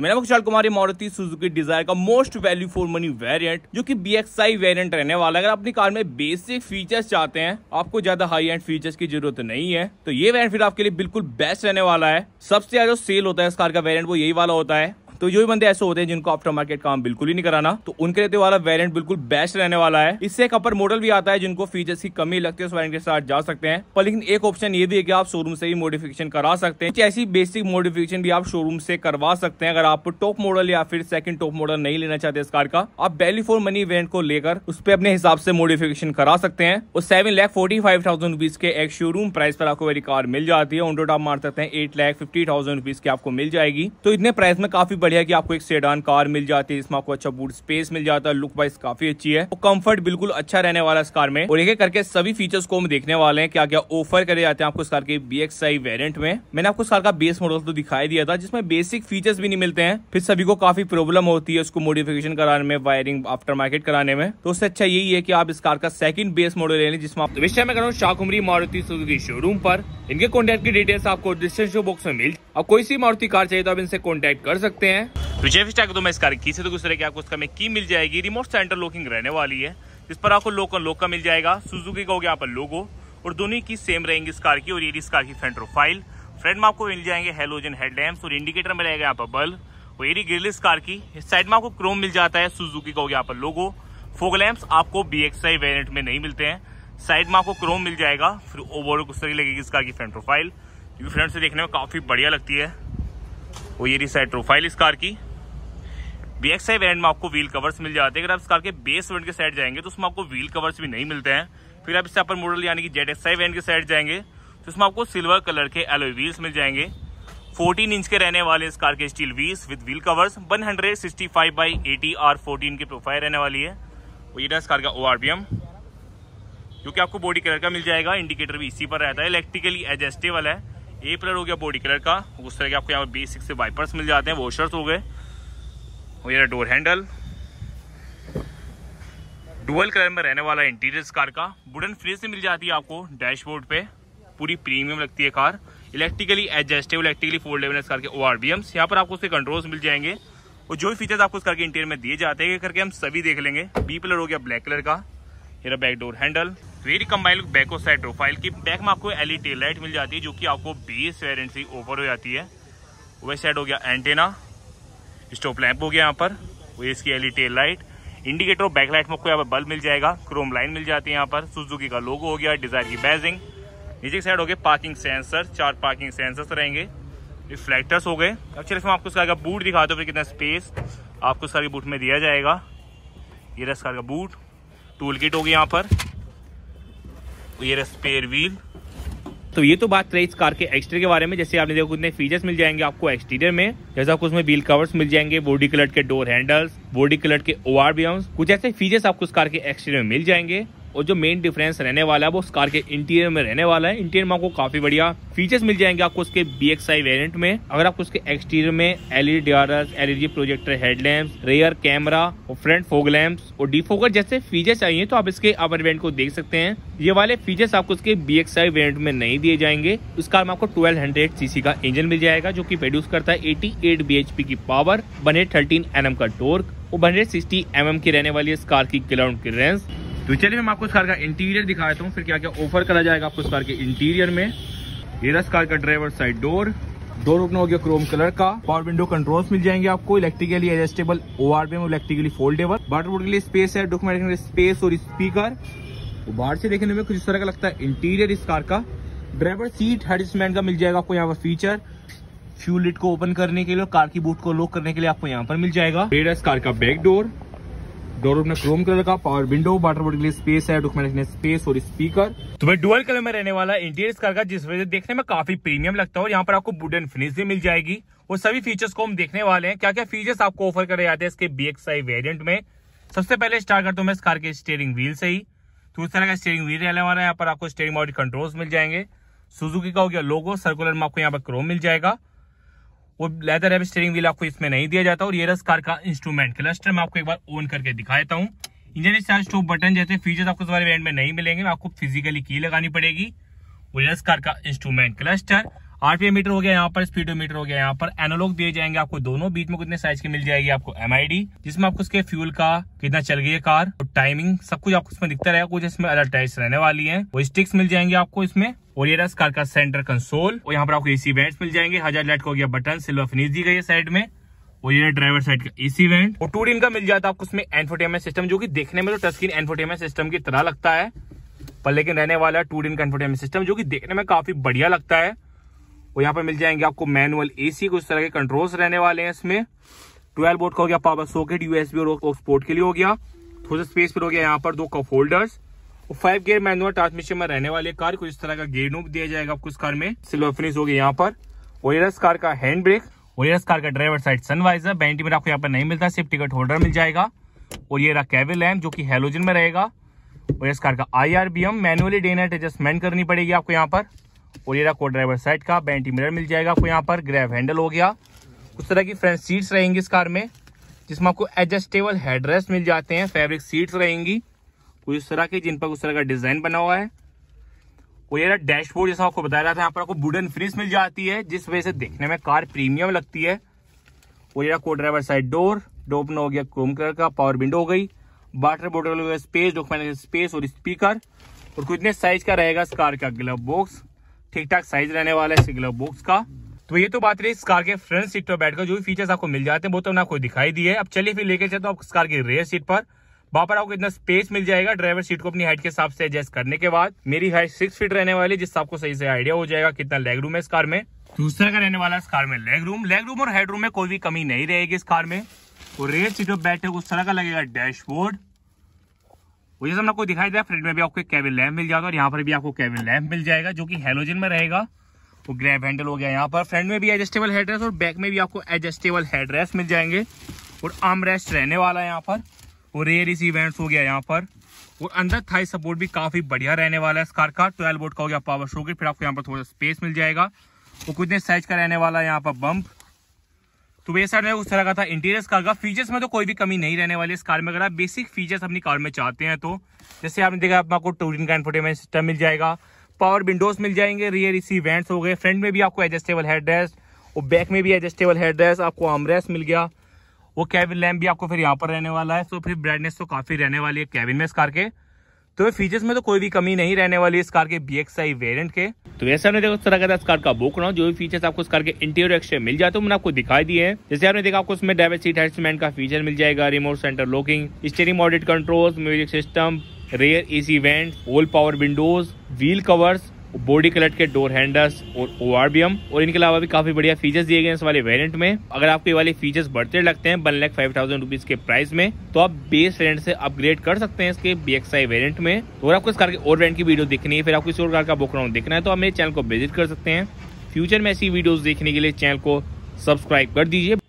तो मेरा विशाल कुमारी मारुति सुजुकी डिजायर का most value for money variant जो कि बीएक्सआई वेरिएंट रहने वाला है अगर अपनी कार में बेसिक फीचर्स चाहते हैं आपको ज्यादा हाई एंड फीचर्स की जरूरत नहीं है तो ये वेरिएंट फिर आपके लिए बिल्कुल बेस्ट रहने वाला है सबसे ज्यादा सेल होता है इस कार का वेरियंट वो यही वाला होता है तो भी बंदे ऐसे होते हैं जिनको आफ्टर मार्केट काम बिल्कुल ही नहीं कराना तो उनके लिए तो वाला वेरियंट बिल्कुल बेस्ट रहने वाला है इससे एक अपर मॉडल भी आता है जिनको फीचर्स की कमी लगती है उस वेरियंट के साथ जा सकते हैं पर लेकिन एक ऑप्शन ये भी है कि आप शोरूम से ही मॉडिफिकेशन करा सकते हैं ऐसी बेसिक मॉडिफिकेशन भी आप शोरूम से करवा सकते हैं अगर आप टॉप मॉडल या फिर सेकंड टॉप मॉडल नहीं लेना चाहते इस कार का आप बेली फॉर मनी वेरियंट को लेकर उस पर अपने हिसाब से मॉडिफिकेशन करा सकते हैं और seven lakh forty five thousand rupees के एक शोरूम प्राइस पर आपको मेरी कार मिल जाती है ऑन आप मार सकते हैं eight lakh fifty thousand rupees की आपको मिल जाएगी तो इतने प्राइस में काफी बढ़िया कि आपको एक सेडान कार मिल जाती है इसमें आपको अच्छा बूट स्पेस मिल जाता है लुक वाइज काफी अच्छी है और तो कम्फर्ट बिल्कुल अच्छा रहने वाला इस कार में और एक करके सभी फीचर्स को हम देखने वाले हैं क्या क्या ऑफर करे जाते हैं आपको इस कार के बी एक्स वेरियंट में मैंने आपको इस कार का बेस मॉडल तो दिखाई दिया था जिसमें बेसिक फीचर्स भी नहीं मिलते हैं फिर सभी को काफी प्रॉब्लम होती है उसको मॉडिफिकेशन कराने में वायरिंग आफ्टर मार्केट कराने में तो उससे अच्छा यही है कि आप इस कार का सेकंड बेस मॉडल ले लें जिसमें विषय में करूँ शाकुमरी मारुति सुजुकी शोरूम पर इनके कॉन्टैक्ट की डिटेल्स आपको डिस्क्रिप्शन बॉक्स में मिल और कोई सी मारुति कार चाहिए तो आप इनसे कॉन्टैक्ट कर सकते हैं तो जेफ तो मैं इस कार की से तो गुजरे की आपको उसका में की मिल जाएगी रिमोट सेंटर लोकिंग रहने वाली है इस पर आपको लोक अनलॉक का मिल जाएगा सुजुकी का हो गया पर लोगो और दोनों की सेम रहेंगी इस कार की और ये इस कार की फ्रंट प्रोफाइल फ्रंट में आपको मिल जाएंगे हेलोजन हेडलैम्प और इंडिकेटर में रहेगा यहाँ पर बल्ब और ये ग्रिल इस कार की इस साइड में आपको क्रोम मिल जाता है सुजुकी का हो गया पर लोगो फोगलैम्प आपको बी एक्स वेरियंट में नहीं मिलते हैं साइड में आपको क्रोम मिल जाएगा फिर ओवरऑल कुछ तरह लगेगी इसका की फ्रंट प्रोफाइल जो फ्रंट से देखने में काफ़ी बढ़िया लगती है और ये रही साइड प्रोफाइल इस कार की बी एक्स एंड में आपको व्हील कवर्स मिल जाते हैं अगर आप इस कार के बेस वेंट के साइड जाएंगे तो उसमें आपको व्हील कवर्स भी नहीं मिलते हैं फिर आप इससे अपर मॉडल यानी कि जेड एक्स वेंट के साइड जाएंगे तो उसमें आपको सिल्वर कलर के एलोई व्हील्स मिल जाएंगे 14 इंच के रहने वाले इस कार के steel wheels with wheel covers 165 hundred sixty five by eighty R fourteen की प्रोफाइल रहने वाली है वो ये इस कार का ओ आर बी एम जो कि आपको बॉडी कलर का मिल जाएगा इंडिकेटर भी इसी पर रहता है इलेक्ट्रिकली एडजस्टेबल है ए प्लर हो गया बॉडी कलर का उस तरह के आपको यहाँ पर बेसिक से वाइपर्स मिल जाते हैं वॉशर्स हो गए और ये डोर हैंडल डुअल कलर में रहने वाला इंटीरियर कार का वुडन से मिल जाती है आपको डैशबोर्ड पे पूरी प्रीमियम लगती है car electrically adjustable electrically foldable लेवल कार के ओ आर बी यहाँ पर आपको उसके कंट्रोल्स मिल जाएंगे और जो फीचर्स आपको इस कार के इंटीरियर में दिए जाते हैं करके हम सभी देख लेंगे बी कलर हो गया ब्लैक कलर का ये बैक डोर हैंडल वेरी कम्बाइल बैक और साइड प्रोफाइल की बैक में आपको एलई टेल लाइट मिल जाती है जो कि आपको बीस वेरेंट से ओवर हो जाती है वह साइड हो गया एंटेना स्टोप लैंप हो गया यहाँ पर वे इसकी एल टेल लाइट इंडिकेटर और बैकलाइट में आपको यहाँ पर बल्ब मिल जाएगा क्रोम लाइन मिल जाती है यहाँ पर सुजुकी का लोगो हो गया डिजायर की बैजिंग नीचे की साइड हो गए पार्किंग सेंसर चार पार्किंग सेंसर्स रहेंगे रिफ्लेक्टर्स हो गए अब चलिए इसमें आपको उसका का बूट दिखा दो फिर कितना स्पेस आपको इसका बूट में दिया जाएगा ये रस्कार का बूट टूल किट होगी यहाँ पर ये स्पेयर व्हील तो ये तो बात रही इस कार के एक्सटीरियर के बारे में जैसे आपने देखो कितने फीचर्स मिल जाएंगे आपको एक्सटीरियर में जैसे आपको उसमें व्हील कवर्स मिल जाएंगे बॉडी कलर के डोर हैंडल्स बॉडी कलर के ओ कुछ ऐसे फीचर्स आपको इस कार के एक्सटीरियर में मिल जाएंगे और जो मेन डिफरेंस रहने वाला है वो उस कार के इंटीरियर में रहने वाला है इंटीरियर में आपको काफी बढ़िया फीचर्स मिल जाएंगे आपको उसके बी एक्स आई वेरियंट में अगर आपको उसके एक्सटीरियर में LED D R S LED projector headlamp rear camera और फ्रंट फोग लैम्प्स और डिफोकर जैसे फीचर चाहिए तो आप इसके अपर वेरियंट को देख सकते हैं ये वाले फीचर्स आपको उसके बी एक्स आई वेरियंट में नहीं दिए जाएंगे उस कार में आपको ट्वेल्व हंड्रेड सीसी का इंजन मिल जाएगा जो की प्रोड्यूस करता है eighty eight B H P की power one hundred thirteen N M का टोर्क और one hundred sixty M M की रहने वाली इस कार की ग्राउंड क्लियरेंस तो चलिए मैं आपको इस कार का इंटीरियर दिखा देता हूँ फिर क्या क्या ऑफर करा जाएगा आपको इस कार के इंटीरियर में ये रस कार का driver side door door open हो गया क्रोम कलर का पावर विंडो कंट्रोल्स मिल जाएंगे आपको इलेक्ट्रिकली एडजस्टेबल ओ आर में इलेक्ट्रिकली फोल्डेबल वाटरबोर्ड के लिए स्पेस है डॉक्यूमेंट के लिए स्पेस और स्पीकर तो बाहर से देखने में कुछ इस तरह का लगता है इंटीरियर इस कार का ड्राइवर सीट हेडस्टमैंड का मिल जाएगा आपको यहाँ पर फीचर फ्यूल लिट को ओपन करने के लिए कार की बूट को लॉक करने के लिए आपको यहाँ पर मिल जाएगा रेडस कार का बैक डोर डोर में क्रोम कलर का पावर विंडो वाटर बोर्ड के लिए स्पेस है डॉक्यूमेंट स्पेस और स्पीकर तो मैं डुअल कलर में रहने वाला इंटीरियर कार का जिस वजह से देखने में काफी प्रीमियम लगता है और यहाँ पर आपको वुडन फिनिश भी मिल जाएगी और सभी फीचर्स को हम देखने वाले हैं क्या क्या फीचर्स आपको ऑफर करे जाते हैं इसके बी एक्स वेरियंट में सबसे पहले स्टार्ट करता हूँ मैं इस कार के स्टेयरिंग व्हील से ही तो इस तरह का स्टेयरिंग व्हील रहने वाला है यहाँ पर आपको स्टेयरिंग मॉडल कंट्रोल्स मिल जाएंगे सुजुकी का हो गया लोगो सर्कुलर में आपको यहाँ पर क्रोम मिल जाएगा वो लेदर है स्टेयरिंग व्हील आपको इसमें नहीं दिया जाता और ये रस कार का इंस्ट्रूमेंट क्लस्टर मैं आपको एक बार ऑन करके दिखाता हूँ इंजन स्टार्ट स्टॉप बटन जैसे फीचर्स आपको तुम्हारे ब्रांड में नहीं मिलेंगे आपको फिजिकली की लगानी पड़ेगी वो रस कार का इंस्ट्रूमेंट क्लस्टर आरपीएम मीटर हो गया यहाँ पर स्पीडोमीटर हो गया यहाँ पर एनोलॉग दिए जाएंगे आपको दोनों बीच में कितने साइज की मिल जाएगी आपको एमआईडी जिसमें आपको उसके फ्यूल का कितना चल गई है कार और टाइमिंग सब कुछ आपको इसमें दिखता रहेगा कुछ इसमें अलग रहने वाली है वो स्टिक्स मिल जाएंगे आपको इसमें और ये रहा कार का सेंटर कंसोल और यहाँ पर आपको एसी वेंट्स मिल जाएंगे हजार लाइट का हो गया बटन सिल्वर फिनिश दी गई है साइड में और ये ड्राइवर साइड का एसी वेंट और टू का मिल जाता है आपको उसमें एनफोटेमेंट सिस्टम जो की देखने में तो टच स्क्रीन एनफोटेनमेंट सिस्टम की तरह लगता है पर लेकिन रहने वाला है टू डिन का एनफोटेमेंट सिस्टम जो की देखने में काफी बढ़िया लगता है और यहाँ पर मिल जाएंगे आपको मैनुअल एसी कुछ तरह के कंट्रोल्स रहने वाले हैं इसमें ट्वेल्व बोर्ड का हो गया पावर सॉकेट यूएसबी और स्पोर्ट के लिए हो गया थोड़ा स्पेस पर हो गया यहाँ पर दो cup holders five gear manual transmission में रहने वाली कार को इस तरह का गेयर नूप दिया जाएगा आपको इस कार में सिल्वर फिनिश होगी यहाँ पर ओरियस कार का हैंड ब्रेक ओरियस कार का ड्राइवर साइड सनवाइजर बैंटी में आपको यहाँ पर नहीं मिलता सिर्फ टिकट होल्डर मिल जाएगा और ये रहा कैबिन जो कि हेलोजन में रहेगा और इस कार का I R V M manually day night adjustment करनी पड़ेगी आपको यहाँ पर और ये रहा को ड्राइवर साइड का बैंटी मिरर मिल जाएगा आपको यहाँ पर ग्रैब हैंडल हो गया उस तरह की फ्रंट सीट्स रहेंगी इस कार में जिसमें आपको एडजस्टेबल हेडरेस्ट मिल जाते हैं फैब्रिक सीट्स रहेंगी कुछ इस तरह के जिन पर उस तरह का डिजाइन बना हुआ है और डैशबोर्ड जैसा आपको बताया जाता था यहाँ पर आपको वुडन फ्रिज मिल जाती है जिस वजह से देखने में कार प्रीमियम लगती है और ये को ड्राइवर साइड डोर डोपन हो गया क्रोम कलर का पावर विंडो हो गई water bottle space document space और स्पीकर और कितने साइज का रहेगा इस कार का ग्लव बॉक्स ठीक ठाक साइज रहने वाला है इस ग्लव बॉक्स का तो ये तो बात रही इस कार के फ्रंट सीट पर बैठकर जो भी फीचर्स आपको मिल जाते हैं वो तो ना कोई दिखाई दिए अब चलिए फिर लेके चलते तो आप इस कार की रेयर सीट पर वहां पर आपको इतना स्पेस मिल जाएगा ड्राइवर सीट को अपनी हाइट के हिसाब से एडजस्ट करने के बाद मेरी हाइट सिक्स फीट रहने वाली जिससे आपको सही से आइडिया हो जाएगा कितना लेग रूम है इस कार में दूसरा का रहने वाला इस कार में लेग रूम लेग रूम और हेड रूम में कोई भी कमी नहीं रहेगी इस कार में और रेल सीट पर बैठे उस तरह का लगेगा डैशबोर्ड वो जैसे हमने आपको दिखाई दिया फ्रंट में भी आपको कैबिन लैम्प मिल जाएगा और यहाँ पर भी आपको कैबिन लैम्प मिल जाएगा जो कि हेलोजन में रहेगा वो ग्रैब हैंडल हो गया यहाँ पर फ्रंट में भी एडजस्टेबल हेडरेस्ट और बैक में भी आपको एडजस्टेबल हेडरेस्ट मिल जाएंगे और आर्म रेस्ट रहने वाला है यहाँ पर और रेयर इस इवेंट्स हो गया यहाँ पर और अंदर थाई सपोर्ट भी काफी बढ़िया रहने वाला है इस कार का ट्वेल्व बोर्ड का हो गया पावर शोकेट फिर आपको यहाँ पर थोड़ा स्पेस मिल जाएगा और कुछ दिन साइज का रहने वाला है यहाँ पर बम्प तो वे साइड में उस तरह का था इंटीरियर कार का फीचर्स में तो कोई भी कमी नहीं रहने वाली इस कार में अगर आप बेसिक फीचर्स अपनी कार में चाहते हैं तो जैसे आपने देखा आपको टूरिंग का एंटरटेनमेंट सिस्टम मिल जाएगा पावर विंडोज मिल जाएंगे रियर इसी इवेंट्स हो गए फ्रंट में भी आपको एडजस्टेबल हेड और बैक में भी एडजस्टेबल हेड आपको आमरेस मिल गया वो कैबिन लैम्प भी आपको फिर यहाँ पर रहने वाला है सो तो फिर ब्राइटनेस तो काफ़ी रहने वाली है कैबिन में इस कार के तो फीचर्स में तो कोई भी कमी नहीं रहने वाली इस कार के बी एक्स आई वेरियंट के तो वैसे आपने देखो उस तरह का इस कार का बुक रहा जो भी फीचर्स आपको इस कार के इंटीरियर एक्स्ट्रा मिल जाते हैं मैंने आपको दिखाई दिए हैं जैसे आपने देखा आपको उसमें डाइवर सीट हेडमेंट का फीचर मिल जाएगा remote centre locking steering mounted control music system rear AC vent hole power windows wheel covers body colour के डोर हैंडल्स और ओआरबीएम और इनके अलावा भी काफी बढ़िया फीचर्स दिए गए इस वाले वेरिएंट में अगर आपको ये वाले फीचर्स बढ़ते लगते हैं one lakh five thousand rupees के प्राइस में तो आप बेस वेरिएंट से अपग्रेड कर सकते हैं इसके बी एक्स आई वेरियंट में और आपको इस कार के और वेरियंट की वीडियो देखनी है फिर आपको इस और कार का राउंड देखना है तो आप मेरे चैनल को विजिट कर सकते हैं फ्यूचर में ऐसी वीडियोज देखने के लिए चैनल को सब्सक्राइब कर दीजिए